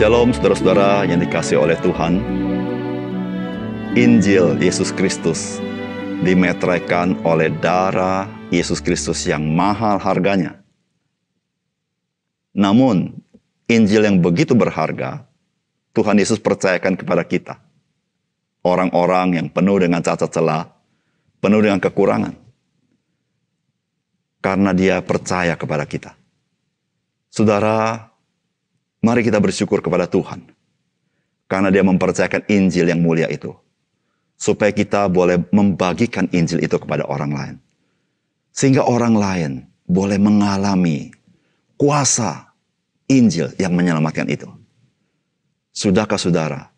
Shalom saudara-saudara yang dikasih oleh Tuhan. Injil Yesus Kristus dimeteraikan oleh darah Yesus Kristus yang mahal harganya. Namun, Injil yang begitu berharga, Tuhan Yesus percayakan kepada kita. Orang-orang yang penuh dengan cacat celah, penuh dengan kekurangan. Karena dia percaya kepada kita. Saudara, Mari kita bersyukur kepada Tuhan. Karena dia mempercayakan Injil yang mulia itu. Supaya kita boleh membagikan Injil itu kepada orang lain. Sehingga orang lain boleh mengalami kuasa Injil yang menyelamatkan itu. Sudahkah saudara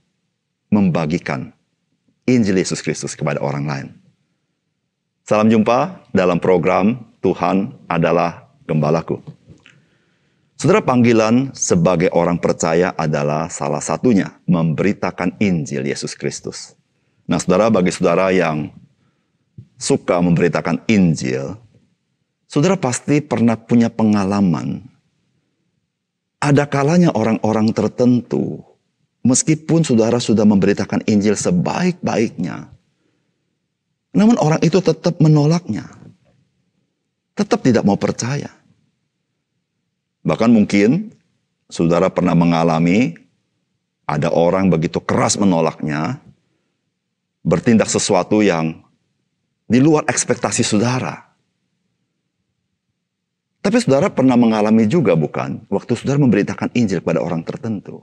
membagikan Injil Yesus Kristus kepada orang lain? Salam jumpa dalam program Tuhan adalah Gembalaku. Saudara panggilan sebagai orang percaya adalah salah satunya memberitakan Injil Yesus Kristus. Nah saudara bagi saudara yang suka memberitakan Injil, saudara pasti pernah punya pengalaman. Ada kalanya orang-orang tertentu, meskipun saudara sudah memberitakan Injil sebaik-baiknya, namun orang itu tetap menolaknya. Tetap tidak mau percaya. Bahkan mungkin saudara pernah mengalami ada orang begitu keras menolaknya, bertindak sesuatu yang di luar ekspektasi saudara. Tapi saudara pernah mengalami juga bukan? Waktu saudara memberitakan Injil kepada orang tertentu.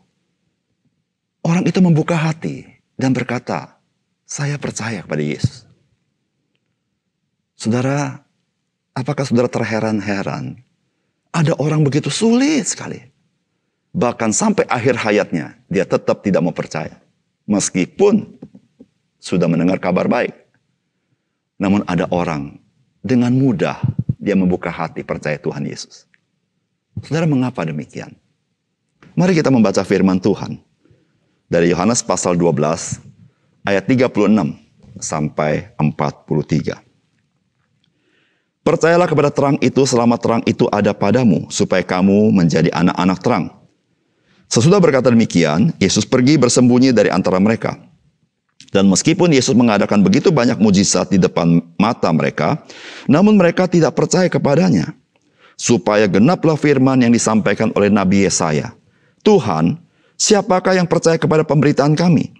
Orang itu membuka hati dan berkata, saya percaya kepada Yesus. Saudara, apakah saudara terheran-heran ada orang begitu sulit sekali. Bahkan sampai akhir hayatnya, dia tetap tidak mau percaya. Meskipun sudah mendengar kabar baik. Namun ada orang dengan mudah dia membuka hati percaya Tuhan Yesus. Saudara mengapa demikian? Mari kita membaca firman Tuhan. Dari Yohanes pasal 12 ayat 36 sampai 43. Percayalah kepada terang itu selama terang itu ada padamu, supaya kamu menjadi anak-anak terang. Sesudah berkata demikian, Yesus pergi bersembunyi dari antara mereka. Dan meskipun Yesus mengadakan begitu banyak mujizat di depan mata mereka, namun mereka tidak percaya kepadanya. Supaya genaplah firman yang disampaikan oleh Nabi Yesaya. Tuhan, siapakah yang percaya kepada pemberitaan kami?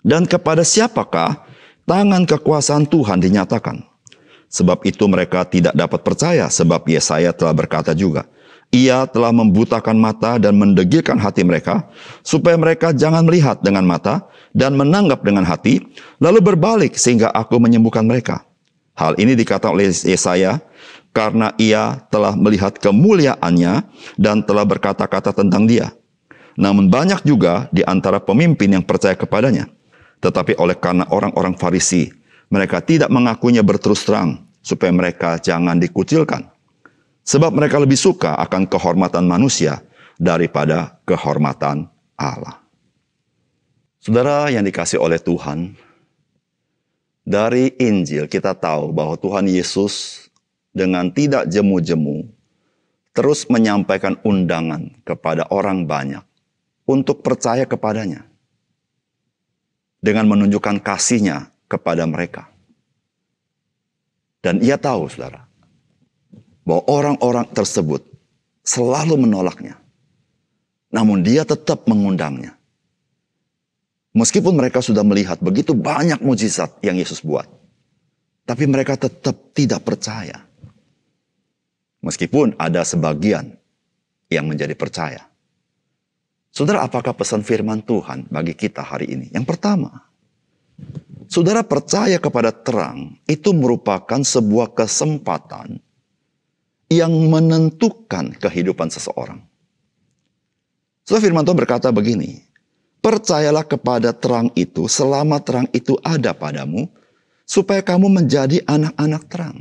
Dan kepada siapakah tangan kekuasaan Tuhan dinyatakan? Sebab itu mereka tidak dapat percaya, sebab Yesaya telah berkata juga, ia telah membutakan mata dan mendegilkan hati mereka, supaya mereka jangan melihat dengan mata dan menanggap dengan hati, lalu berbalik sehingga aku menyembuhkan mereka. Hal ini dikatakan oleh Yesaya, karena ia telah melihat kemuliaannya dan telah berkata-kata tentang dia. Namun banyak juga di antara pemimpin yang percaya kepadanya. Tetapi oleh karena orang-orang Farisi mereka tidak mengakuinya berterus terang, supaya mereka jangan dikucilkan. Sebab mereka lebih suka akan kehormatan manusia daripada kehormatan Allah. Saudara yang dikasih oleh Tuhan, dari Injil kita tahu bahwa Tuhan Yesus dengan tidak jemu-jemu terus menyampaikan undangan kepada orang banyak untuk percaya kepadanya. Dengan menunjukkan kasihnya kepada mereka. Dan ia tahu, saudara, bahwa orang-orang tersebut selalu menolaknya. Namun dia tetap mengundangnya. Meskipun mereka sudah melihat begitu banyak mujizat yang Yesus buat. Tapi mereka tetap tidak percaya. Meskipun ada sebagian yang menjadi percaya. Saudara, apakah pesan firman Tuhan bagi kita hari ini? Yang pertama, saudara percaya kepada terang itu merupakan sebuah kesempatan yang menentukan kehidupan seseorang. Saudara firman Tuhan berkata begini, Percayalah kepada terang itu selama terang itu ada padamu, supaya kamu menjadi anak-anak terang.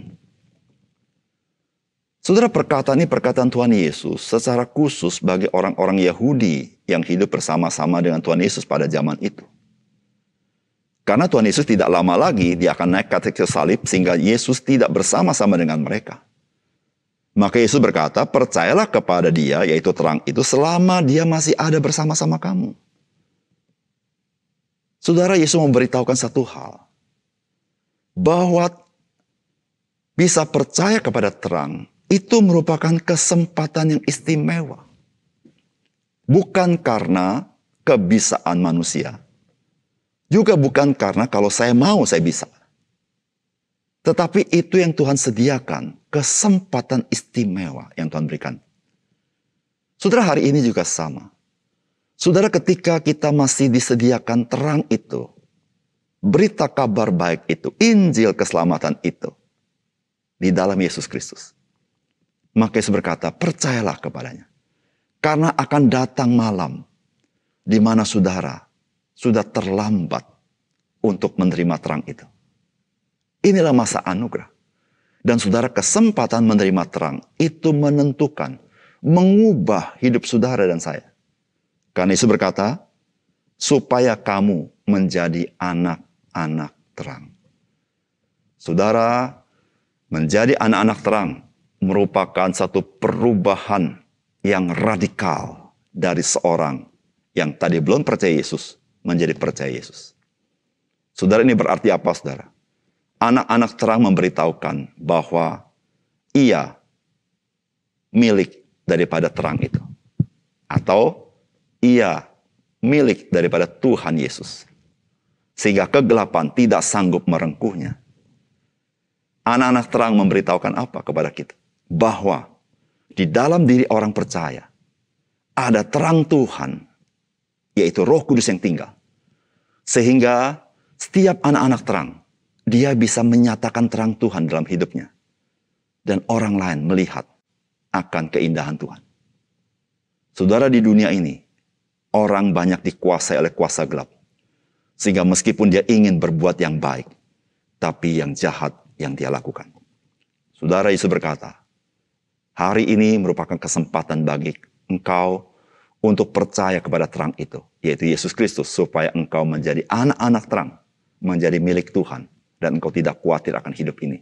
Saudara perkataan ini perkataan Tuhan Yesus secara khusus bagi orang-orang Yahudi yang hidup bersama-sama dengan Tuhan Yesus pada zaman itu. Karena Tuhan Yesus tidak lama lagi dia akan naik ke atas salib sehingga Yesus tidak bersama-sama dengan mereka. Maka Yesus berkata, percayalah kepada dia yaitu terang itu selama dia masih ada bersama-sama kamu. Saudara Yesus memberitahukan satu hal. Bahwa bisa percaya kepada terang itu merupakan kesempatan yang istimewa. Bukan karena kebisaan manusia, juga bukan karena kalau saya mau saya bisa. Tetapi itu yang Tuhan sediakan, kesempatan istimewa yang Tuhan berikan. Saudara hari ini juga sama. Saudara ketika kita masih disediakan terang itu, berita kabar baik itu, Injil keselamatan itu, di dalam Yesus Kristus. Maka Yesus berkata, percayalah kepadanya. Karena akan datang malam, di mana saudara sudah terlambat untuk menerima terang itu. Inilah masa anugerah. Dan saudara kesempatan menerima terang itu menentukan, mengubah hidup saudara dan saya. Karena Yesus berkata, supaya kamu menjadi anak-anak terang. Saudara, menjadi anak-anak terang merupakan satu perubahan yang radikal dari seorang yang tadi belum percaya Yesus menjadi percaya Yesus. Saudara ini berarti apa saudara? Anak-anak terang memberitahukan bahwa ia milik daripada terang itu. Atau ia milik daripada Tuhan Yesus. Sehingga kegelapan tidak sanggup merengkuhnya. Anak-anak terang memberitahukan apa kepada kita? Bahwa di dalam diri orang percaya ada terang Tuhan yaitu Roh Kudus yang tinggal. Sehingga setiap anak-anak terang, dia bisa menyatakan terang Tuhan dalam hidupnya. Dan orang lain melihat akan keindahan Tuhan. Saudara di dunia ini, orang banyak dikuasai oleh kuasa gelap. Sehingga meskipun dia ingin berbuat yang baik, tapi yang jahat yang dia lakukan. Saudara Yesus berkata, hari ini merupakan kesempatan bagi engkau untuk percaya kepada terang itu, yaitu Yesus Kristus, supaya engkau menjadi anak-anak terang, menjadi milik Tuhan, dan engkau tidak khawatir akan hidup ini.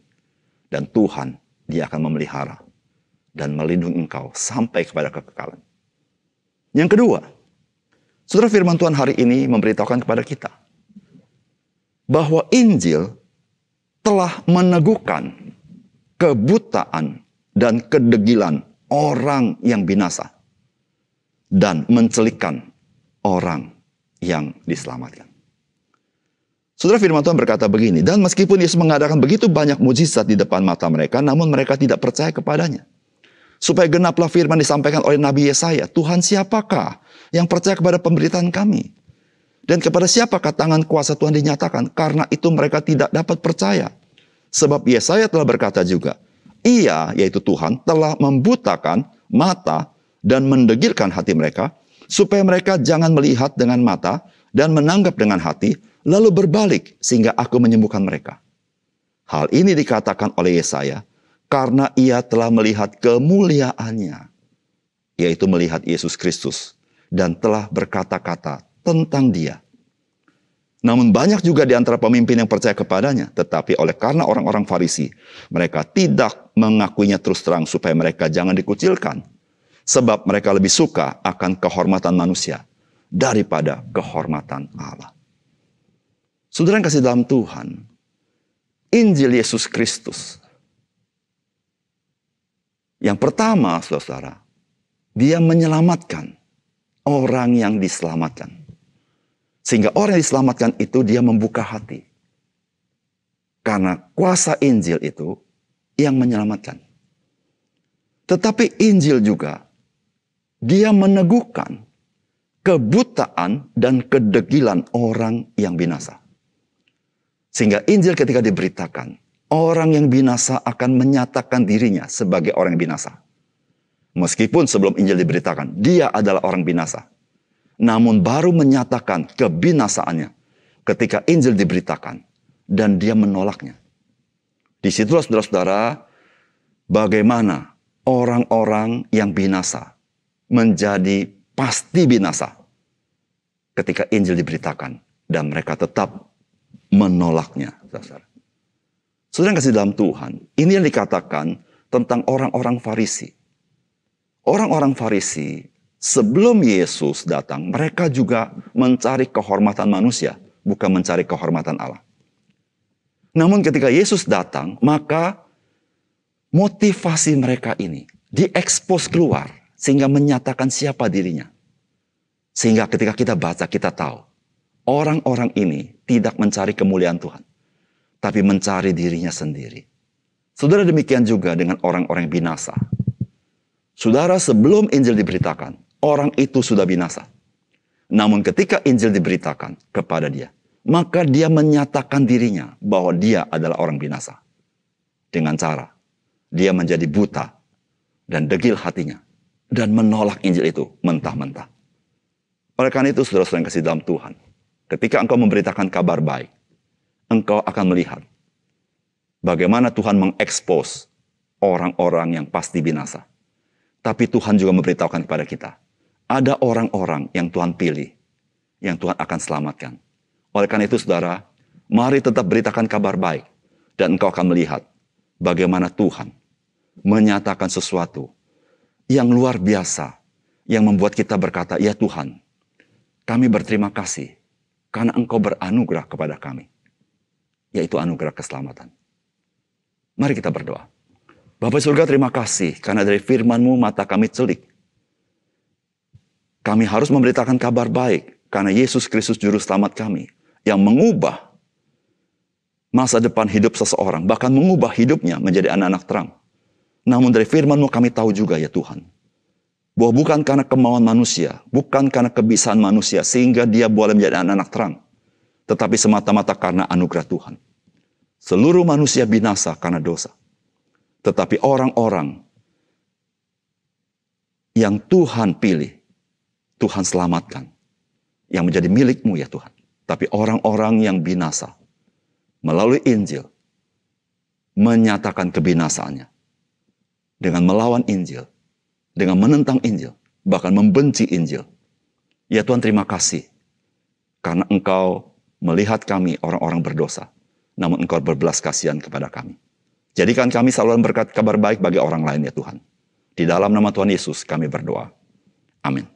Dan Tuhan, Dia akan memelihara dan melindungi engkau sampai kepada kekekalan. Yang kedua, saudara firman Tuhan hari ini memberitahukan kepada kita bahwa Injil telah meneguhkan kebutaan dan kedegilan orang yang binasa dan mencelikan orang yang diselamatkan. Saudara firman Tuhan berkata begini, dan meskipun Yesus mengadakan begitu banyak mujizat di depan mata mereka, namun mereka tidak percaya kepadanya. Supaya genaplah firman disampaikan oleh Nabi Yesaya, Tuhan siapakah yang percaya kepada pemberitaan kami? Dan kepada siapakah tangan kuasa Tuhan dinyatakan? Karena itu mereka tidak dapat percaya. Sebab Yesaya telah berkata juga, Ia, yaitu Tuhan, telah membutakan mata dan mendegilkan hati mereka, supaya mereka jangan melihat dengan mata dan menanggap dengan hati, lalu berbalik sehingga aku menyembuhkan mereka. Hal ini dikatakan oleh Yesaya karena ia telah melihat kemuliaannya, yaitu melihat Yesus Kristus dan telah berkata-kata tentang dia. Namun banyak juga di antara pemimpin yang percaya kepadanya. Tetapi oleh karena orang-orang Farisi, mereka tidak mengakuinya terus terang supaya mereka jangan dikucilkan. Sebab mereka lebih suka akan kehormatan manusia daripada kehormatan Allah. Saudara yang kasih dalam Tuhan, Injil Yesus Kristus. Yang pertama, saudara, dia menyelamatkan orang yang diselamatkan. Sehingga orang yang diselamatkan itu dia membuka hati. Karena kuasa Injil itu yang menyelamatkan. Tetapi Injil juga dia meneguhkan kebutaan dan kedegilan orang yang binasa. Sehingga Injil ketika diberitakan, orang yang binasa akan menyatakan dirinya sebagai orang yang binasa. Meskipun sebelum Injil diberitakan, dia adalah orang binasa. Namun baru menyatakan kebinasaannya ketika Injil diberitakan dan dia menolaknya. Di Disitulah saudara-saudara, bagaimana orang-orang yang binasa menjadi pasti binasa ketika Injil diberitakan dan mereka tetap menolaknya. Saudara, yang kasih dalam Tuhan, ini yang dikatakan tentang orang-orang Farisi. Orang-orang Farisi sebelum Yesus datang, mereka juga mencari kehormatan manusia, bukan mencari kehormatan Allah. Namun ketika Yesus datang, maka motivasi mereka ini diekspos keluar sehingga menyatakan siapa dirinya. Sehingga ketika kita baca kita tahu orang-orang ini tidak mencari kemuliaan Tuhan, tapi mencari dirinya sendiri. Saudara demikian juga dengan orang-orang binasa. Saudara sebelum Injil diberitakan, orang itu sudah binasa. Namun ketika Injil diberitakan kepada dia, maka dia menyatakan dirinya bahwa dia adalah orang binasa. Dengan cara, dia menjadi buta dan degil hatinya dan menolak Injil itu mentah-mentah. Oleh karena itu, saudara-saudara yang kasih dalam Tuhan, ketika engkau memberitakan kabar baik, engkau akan melihat bagaimana Tuhan mengekspos orang-orang yang pasti binasa. Tapi Tuhan juga memberitahukan kepada kita, ada orang-orang yang Tuhan pilih, yang Tuhan akan selamatkan. Oleh karena itu, saudara, mari tetap beritakan kabar baik, dan engkau akan melihat bagaimana Tuhan menyatakan sesuatu yang luar biasa yang membuat kita berkata, "Ya Tuhan, kami berterima kasih karena Engkau beranugerah kepada kami." Yaitu anugerah keselamatan. Mari kita berdoa. Bapak surga terima kasih karena dari FirmanMu mata kami celik. Kami harus memberitakan kabar baik karena Yesus Kristus juru selamat kami yang mengubah masa depan hidup seseorang, bahkan mengubah hidupnya menjadi anak-anak terang. Namun dari firman-Mu kami tahu juga ya Tuhan. Bahwa bukan karena kemauan manusia, bukan karena kebisaan manusia, sehingga dia boleh menjadi anak-anak terang. Tetapi semata-mata karena anugerah Tuhan. Seluruh manusia binasa karena dosa. Tetapi orang-orang yang Tuhan pilih, Tuhan selamatkan. Yang menjadi milikmu ya Tuhan. Tapi orang-orang yang binasa, melalui Injil, menyatakan kebinasaannya dengan melawan Injil, dengan menentang Injil, bahkan membenci Injil. Ya Tuhan terima kasih karena Engkau melihat kami orang-orang berdosa, namun Engkau berbelas kasihan kepada kami. Jadikan kami saluran berkat kabar baik bagi orang lain ya Tuhan. Di dalam nama Tuhan Yesus kami berdoa. Amin.